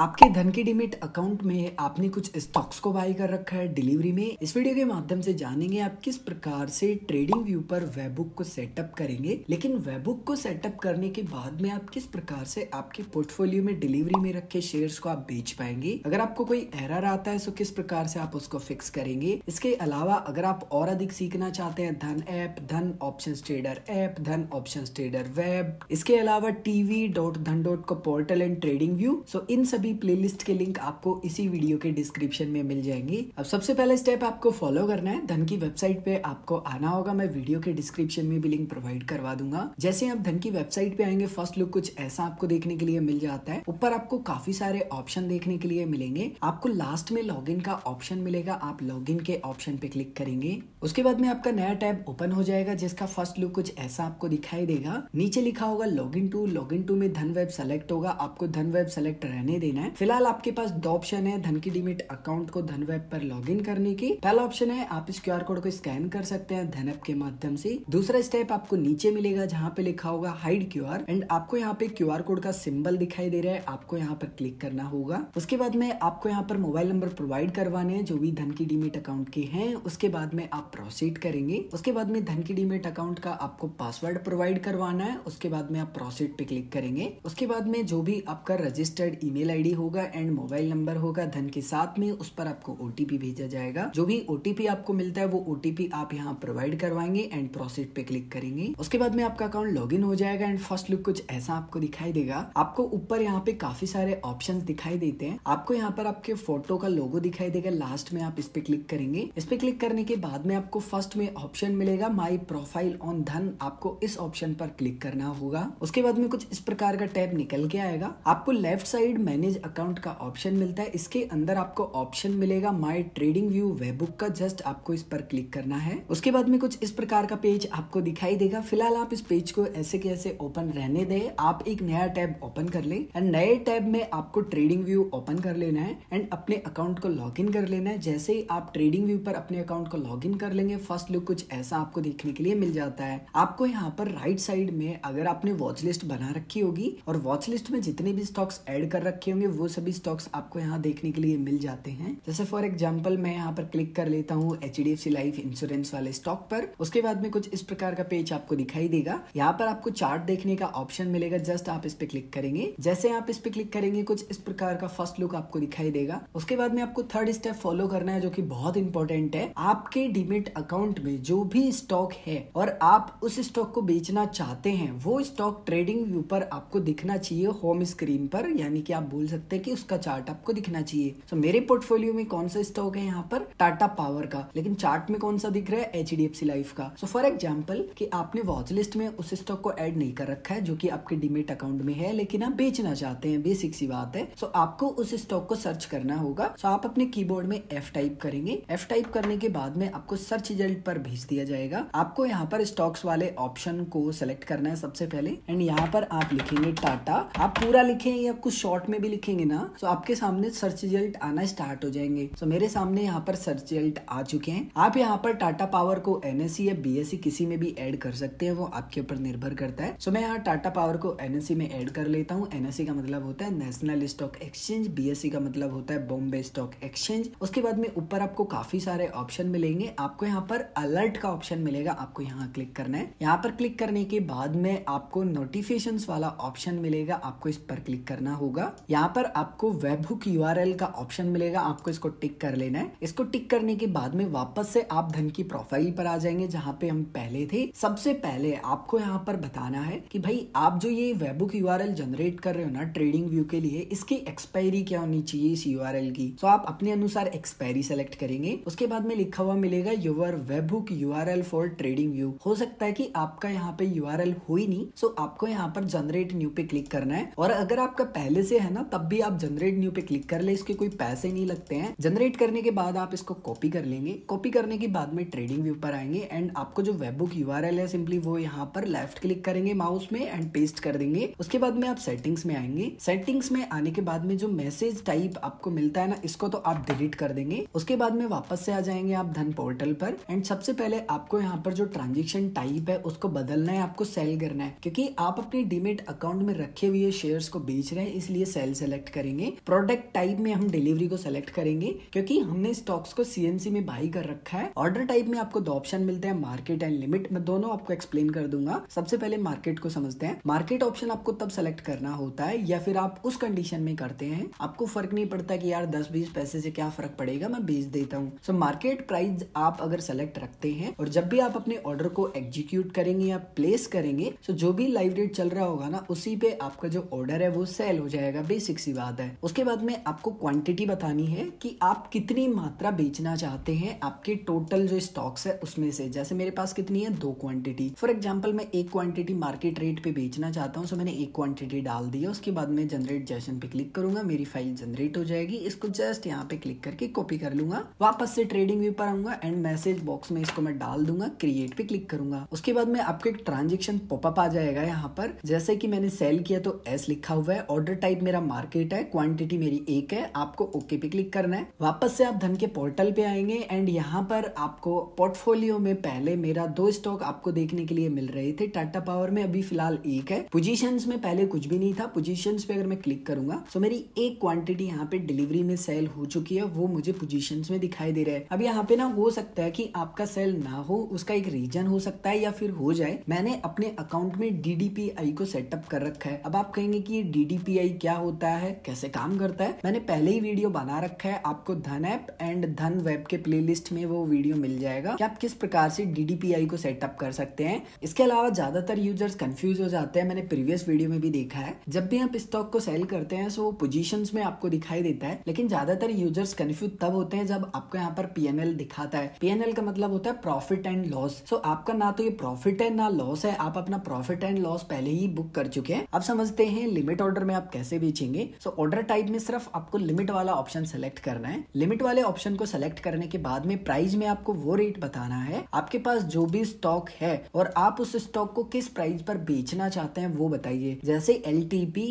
आपके धन की डिमिट अकाउंट में आपने कुछ स्टॉक्स को बाई कर रखा है डिलीवरी में इस वीडियो के माध्यम से जानेंगे आप किस प्रकार से ट्रेडिंग व्यू पर वेबुक को सेटअप करेंगे लेकिन वेबुक को सेटअप करने के बाद में आप किस प्रकार से आपके पोर्टफोलियो में डिलीवरी में रखे शेयर को आप बेच पाएंगे अगर आपको कोई एरर आता है तो किस प्रकार से आप उसको फिक्स करेंगे इसके अलावा अगर आप और अधिक सीखना चाहते हैं Dhan app Dhan option trader app Dhan option trader web इसके अलावा TV dot Dhan dot co portal and TradingView so इन सभी सभी प्लेलिस्ट के लिंक आपको इसी वीडियो के डिस्क्रिप्शन में मिल जाएंगी अब सबसे पहले स्टेप आपको फॉलो करना है धन की वेबसाइट पे आपको आना होगा मैं वीडियो के डिस्क्रिप्शन में भी लिंक प्रोवाइड करवा दूंगा जैसे आप धन की वेबसाइट पे आएंगे फर्स्ट लुक कुछ ऐसा आपको देखने के लिए मिल जाता है ऊपर आपको काफी सारे ऑप्शन देखने के लिए मिलेंगे आपको लास्ट में लॉग का ऑप्शन मिलेगा आप लॉग के ऑप्शन पे क्लिक करेंगे उसके बाद में आपका नया टैब ओपन हो जाएगा जिसका फर्स्ट लुक कुछ ऐसा आपको दिखाई देगा नीचे लिखा होगा log in to log in to में धन वेब सेलेक्ट होगा आपको धन वेब सेलेक्ट रहने देना है फिलहाल आपके पास दो ऑप्शन है धन की डिमिट अकाउंट को धन वेब पर लॉग करने की पहला ऑप्शन है आप इस क्यू कोड को स्कैन कर सकते हैं धन ऐप के माध्यम से दूसरा स्टेप आपको नीचे मिलेगा जहाँ पे लिखा होगा हाइड क्यू एंड आपको यहाँ पे क्यू कोड का सिंबल दिखाई दे रहा है आपको यहाँ पर क्लिक करना होगा उसके बाद में आपको यहाँ पर मोबाइल नंबर प्रोवाइड करवाने हैं जो भी धन की डिमिट अकाउंट के हैं उसके बाद में आप प्रोसीड करेंगे उसके बाद में धन की डिमिट अकाउंट का आपको पासवर्ड प्रोवाइड करवाना है उसके बाद में आप प्रोसीड पे क्लिक करेंगे उसके बाद में जो भी आपका रजिस्टर्ड ईमेल आईडी आईडी होगा एंड मोबाइल नंबर होगा धन के साथ में उस पर आपको ओटीपी भेजा जाएगा जो भी ओटीपी आपको मिलता है वो ओटीपी आप यहाँ प्रोवाइड करवाएंगे एंड प्रोसीड पे क्लिक करेंगे उसके बाद में आपका अकाउंट लॉग हो जाएगा एंड फर्स्ट लुक कुछ ऐसा आपको दिखाई देगा आपको ऊपर यहाँ पे काफी सारे ऑप्शन दिखाई देते हैं आपको यहाँ पर आपके फोटो का लोगो दिखाई देगा लास्ट में आप इस पे क्लिक करेंगे इस पे क्लिक करने के बाद में आपको फर्स्ट में ऑप्शन मिलेगा माई प्रोफाइल ऑन धन आपको इस ऑप्शन पर क्लिक करना होगा उसके बाद में कुछ इस प्रकार का टैब निकल के आएगा आपको left side manage manage account का ऑप्शन मिलता है इसके अंदर आपको ऑप्शन मिलेगा माई ट्रेडिंग व्यू वेबुक का जस्ट आपको इस पर क्लिक करना है उसके बाद में कुछ इस प्रकार का पेज आपको दिखाई देगा फिलहाल आप इस पेज को ऐसे कैसे ओपन रहने दे आप एक नया टैब ओपन कर ले एंड नए टैब में आपको ट्रेडिंग व्यू ओपन कर लेना है एंड अपने अकाउंट को लॉग कर लेना है जैसे ही आप ट्रेडिंग व्यू पर अपने अकाउंट को लॉग कर लेंगे फर्स्ट लुक कुछ ऐसा आपको देखने के लिए मिल जाता है आपको यहाँ पर राइट साइड में अगर आपने वॉच लिस्ट बना रखी होगी और वॉच लिस्ट में जितने भी स्टॉक्स एड कर रखे होंगे होंगे वो सभी स्टॉक्स आपको यहाँ देखने के लिए मिल जाते हैं जैसे फॉर एग्जाम्पल मैं यहाँ पर क्लिक कर लेता हूँ H D F C life insurance वाले स्टॉक पर उसके बाद में कुछ इस प्रकार का पेज आपको दिखाई देगा यहाँ पर आपको चार्ट देखने का ऑप्शन मिलेगा जस्ट आप इस पे क्लिक करेंगे जैसे आप इस पे क्लिक करेंगे कुछ इस प्रकार का फर्स्ट लुक आपको दिखाई देगा उसके बाद में आपको थर्ड स्टेप फॉलो करना है जो की बहुत इंपॉर्टेंट है आपके डिमिट अकाउंट में जो भी स्टॉक है और आप उस स्टॉक को बेचना चाहते हैं वो स्टॉक ट्रेडिंग व्यू पर आपको दिखना चाहिए होम स्क्रीन पर यानी कि आप बोल सकते हैं कि उसका चार्ट आपको दिखना चाहिए सो so, मेरे पोर्टफोलियो में कौन सा स्टॉक है यहाँ पर टाटा पावर का लेकिन चार्ट में कौन सा दिख रहा है एच लाइफ का सो फॉर एग्जाम्पल की आपने वॉच लिस्ट में उस स्टॉक को एड नहीं कर रखा है जो की आपके डिमेट अकाउंट में है लेकिन आप बेचना चाहते हैं बेसिक सी बात है सो so, आपको उस स्टॉक को सर्च करना होगा सो so, आप अपने कीबोर्ड में एफ टाइप करेंगे एफ टाइप करने के बाद में आपको सर्च रिजल्ट पर भेज दिया जाएगा आपको यहाँ पर स्टॉक्स वाले ऑप्शन को सेलेक्ट करना है सबसे पहले एंड यहाँ पर आप लिखेंगे टाटा आप पूरा लिखें या कुछ शॉर्ट में भी लिखेंगे ना तो आपके सामने सर्च रिजल्ट आना स्टार्ट हो जाएंगे तो मेरे सामने यहाँ पर सर्च रिजल्ट आ चुके हैं आप यहाँ पर टाटा पावर को एनएससी या बीएससी किसी में भी एड कर सकते हैं वो आपके ऊपर निर्भर करता है सो मैं यहाँ टाटा पावर को एनएससी में एड कर लेता हूँ एनएससी का मतलब होता है नेशनल स्टॉक एक्सचेंज बीएससी का मतलब होता है बॉम्बे स्टॉक एक्सचेंज उसके बाद में ऊपर आपको काफी सारे ऑप्शन मिलेंगे आपको यहाँ पर अलर्ट का ऑप्शन मिलेगा आपको यहाँ क्लिक करना है यहाँ पर क्लिक करने के बाद में आपको नोटिफिकेशन वाला ऑप्शन मिलेगा आपको इस पर क्लिक करना होगा यहाँ यहाँ पर आपको वेबहुक यू का ऑप्शन मिलेगा आपको इसको टिक कर लेना है इसको टिक करने के बाद में वापस से आप धन की प्रोफाइल पर आ जाएंगे जहाँ पे हम पहले थे सबसे पहले आपको यहाँ पर बताना है कि भाई आप जो ये वेबुक यू जनरेट कर रहे हो ना ट्रेडिंग व्यू के लिए इसकी एक्सपायरी क्या होनी चाहिए इस यू की तो आप अपने अनुसार एक्सपायरी सेलेक्ट करेंगे उसके बाद में लिखा हुआ मिलेगा your webhook U for TradingView हो सकता है की आपका यहाँ पे यू हुई नहीं सो आपको यहाँ पर जनरेट न्यू पे क्लिक करना है और अगर आपका पहले से है ना तब तब भी आप जनरेट न्यू पे क्लिक कर ले इसके कोई पैसे नहीं लगते हैं जनरेट करने के बाद आप इसको कॉपी कर लेंगे कॉपी करने के बाद में ट्रेडिंग व्यू पर आएंगे एंड आपको जो वेब बुक यू है सिंपली वो यहाँ पर लेफ्ट क्लिक करेंगे माउस में एंड पेस्ट कर देंगे उसके बाद में आप सेटिंग्स में आएंगे सेटिंग्स में आने के बाद में जो मैसेज टाइप आपको मिलता है ना इसको तो आप डिलीट कर देंगे उसके बाद में वापस से आ जाएंगे आप धन पोर्टल पर एंड सबसे पहले आपको यहाँ पर जो ट्रांजेक्शन टाइप है उसको बदलना है आपको सेल करना है क्योंकि आप अपने डीमेट अकाउंट में रखे हुए शेयर्स को बेच रहे हैं इसलिए सेल सेल सेलेक्ट करेंगे प्रोडक्ट टाइप में हम डिलीवरी को सेलेक्ट करेंगे क्योंकि हमने स्टॉक्स को सीएमसी में बाई कर रखा है ऑर्डर टाइप में आपको दो ऑप्शन मिलते हैं मार्केट एंड लिमिट मैं दोनों आपको एक्सप्लेन कर दूंगा सबसे पहले मार्केट को समझते हैं मार्केट ऑप्शन आपको तब सेलेक्ट करना होता है या फिर आप उस कंडीशन में करते हैं आपको फर्क नहीं पड़ता कि यार दस बीस पैसे से क्या फर्क पड़ेगा मैं बेच देता हूँ सो मार्केट प्राइस आप अगर सेलेक्ट रखते हैं और जब भी आप अपने ऑर्डर को एग्जीक्यूट करेंगे या प्लेस करेंगे तो जो भी लाइव रेट चल रहा होगा ना उसी पे आपका जो ऑर्डर है वो सेल हो जाएगा बेसिक सी बात है उसके बाद में आपको क्वांटिटी बतानी है कि आप कितनी मात्रा बेचना चाहते हैं आपके टोटल जो स्टॉक्स है उसमें से जैसे मेरे पास कितनी है दो क्वांटिटी फॉर एग्जाम्पल मैं एक क्वांटिटी मार्केट रेट पे बेचना चाहता हूँ सो तो मैंने एक क्वांटिटी डाल दी है उसके बाद में जनरेट जैशन पे क्लिक करूंगा मेरी फाइल जनरेट हो जाएगी इसको जस्ट यहाँ पे क्लिक करके कॉपी कर लूंगा वापस से ट्रेडिंग व्यू पर आऊंगा एंड मैसेज बॉक्स में इसको मैं डाल दूंगा क्रिएट पे क्लिक करूंगा उसके बाद में आपको एक ट्रांजेक्शन पॉपअप आ जाएगा यहाँ पर जैसे कि मैंने सेल किया तो एस लिखा हुआ है ऑर्डर टाइप मेरा मार्केट मार्केट है क्वांटिटी मेरी एक है आपको ओके पे क्लिक करना है वापस से आप धन के पोर्टल पे आएंगे एंड यहाँ पर आपको पोर्टफोलियो में पहले मेरा दो स्टॉक आपको देखने के लिए मिल रहे थे टाटा पावर में अभी फिलहाल एक है पोजिशन में पहले कुछ भी नहीं था पोजिशन पे अगर मैं क्लिक करूंगा तो मेरी एक क्वांटिटी यहाँ पे डिलीवरी में सेल हो चुकी है वो मुझे पोजिशन में दिखाई दे रहा है अब यहाँ पे ना हो सकता है की आपका सेल ना हो उसका एक रीजन हो सकता है या फिर हो जाए मैंने अपने अकाउंट में डीडीपीआई को सेटअप कर रखा है अब आप कहेंगे कि डीडीपीआई क्या होता है क्या है कैसे काम करता है मैंने पहले ही वीडियो बना रखा है आपको Dhan app and Dhan web के प्ले में वो वीडियो मिल जाएगा कि आप किस प्रकार से डीडीपीआई को सेटअप कर सकते हैं इसके अलावा ज्यादातर यूजर्स कंफ्यूज हो जाते हैं मैंने प्रीवियस वीडियो में भी देखा है जब भी आप स्टॉक को सेल करते हैं सो वो पोजिशन में आपको दिखाई देता है लेकिन ज्यादातर यूजर्स कंफ्यूज तब होते हैं जब आपको यहाँ पर पीएनएल दिखाता है पीएनएल का मतलब होता है प्रॉफिट एंड लॉस सो आपका ना तो ये प्रॉफिट है ना लॉस है आप अपना प्रॉफिट एंड लॉस पहले ही बुक कर चुके हैं अब समझते हैं लिमिट ऑर्डर में आप कैसे बेचेंगे करेंगे सो ऑर्डर टाइप में सिर्फ आपको लिमिट वाला ऑप्शन सेलेक्ट करना है लिमिट वाले ऑप्शन को सेलेक्ट करने के बाद में प्राइस में आपको वो रेट बताना है आपके पास जो भी स्टॉक है और आप उस स्टॉक को किस प्राइस पर बेचना चाहते हैं वो बताइए जैसे एल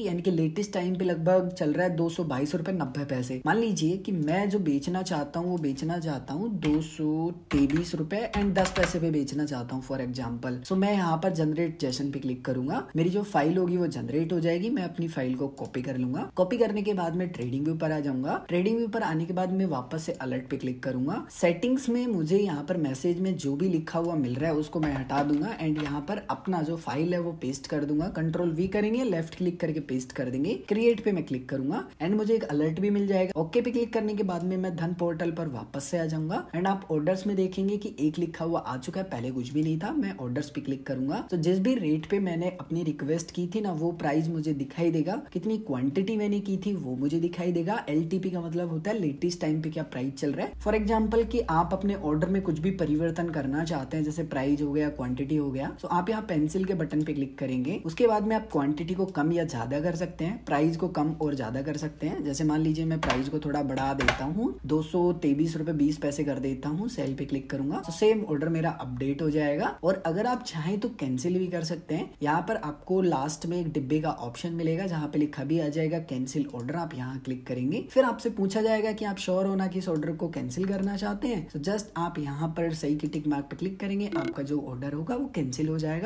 यानी कि लेटेस्ट टाइम पे लगभग चल रहा है दो सौ बाईस रुपए नब्बे पैसे मान लीजिए कि मैं जो बेचना चाहता हूँ वो बेचना चाहता हूँ दो सौ तेईस रुपए एंड दस पैसे पे बेचना चाहता हूँ फॉर एग्जाम्पल सो मैं यहाँ पर जनरेट जैसन पे क्लिक करूंगा मेरी जो फाइल होगी वो जनरेट हो जाएगी मैं अपनी फाइल को कॉपी कर लूंगा करूंगा कॉपी करने के बाद में ट्रेडिंग व्यू पर आ जाऊंगा ट्रेडिंग व्यू पर आने के बाद में वापस से अलर्ट पे क्लिक करूंगा सेटिंग्स में मुझे यहाँ पर मैसेज में जो भी लिखा हुआ मिल रहा है उसको मैं हटा दूंगा एंड यहाँ पर अपना जो फाइल है वो पेस्ट कर दूंगा कंट्रोल वी करेंगे लेफ्ट क्लिक करके पेस्ट कर देंगे क्रिएट पे मैं क्लिक करूंगा एंड मुझे एक अलर्ट भी मिल जाएगा ओके पे क्लिक करने के बाद में मैं धन पोर्टल पर वापस से आ जाऊंगा एंड आप ऑर्डर्स में देखेंगे कि एक लिखा हुआ आ चुका है पहले कुछ भी नहीं था मैं ऑर्डर्स पे क्लिक करूंगा तो जिस भी रेट पे मैंने अपनी रिक्वेस्ट की थी ना वो प्राइस मुझे दिखाई देगा कितनी क्वांटिटी मैंने की थी वो मुझे दिखाई देगा एल का मतलब होता है लेटेस्ट टाइम पे क्या प्राइस चल रहा है फॉर एग्जाम्पल की आप अपने ऑर्डर में कुछ भी परिवर्तन करना चाहते हैं जैसे प्राइस हो गया क्वांटिटी हो गया तो आप यहाँ पेंसिल के बटन पे क्लिक करेंगे उसके बाद में आप क्वांटिटी को कम या ज्यादा कर सकते हैं प्राइस को कम और ज्यादा कर सकते हैं जैसे मान लीजिए मैं प्राइस को थोड़ा बढ़ा देता हूँ दो सौ तेबीस बीस पैसे कर देता हूँ सेल पे क्लिक करूंगा तो सेम ऑर्डर मेरा अपडेट हो जाएगा और अगर आप चाहें तो कैंसिल भी कर सकते हैं यहाँ पर आपको लास्ट में एक डिब्बे का ऑप्शन मिलेगा जहाँ पे लिखा भी आ जाएगा जाएगा कैंसिल ऑर्डर आप यहाँ क्लिक करेंगे फिर आपसे पूछा जाएगा कि आप श्योर होना कि इस ऑर्डर को कैंसिल करना चाहते हैं तो जस्ट आप यहाँ पर सही की टिक मार्क पर क्लिक करेंगे आपका जो ऑर्डर होगा वो कैंसिल हो जाएगा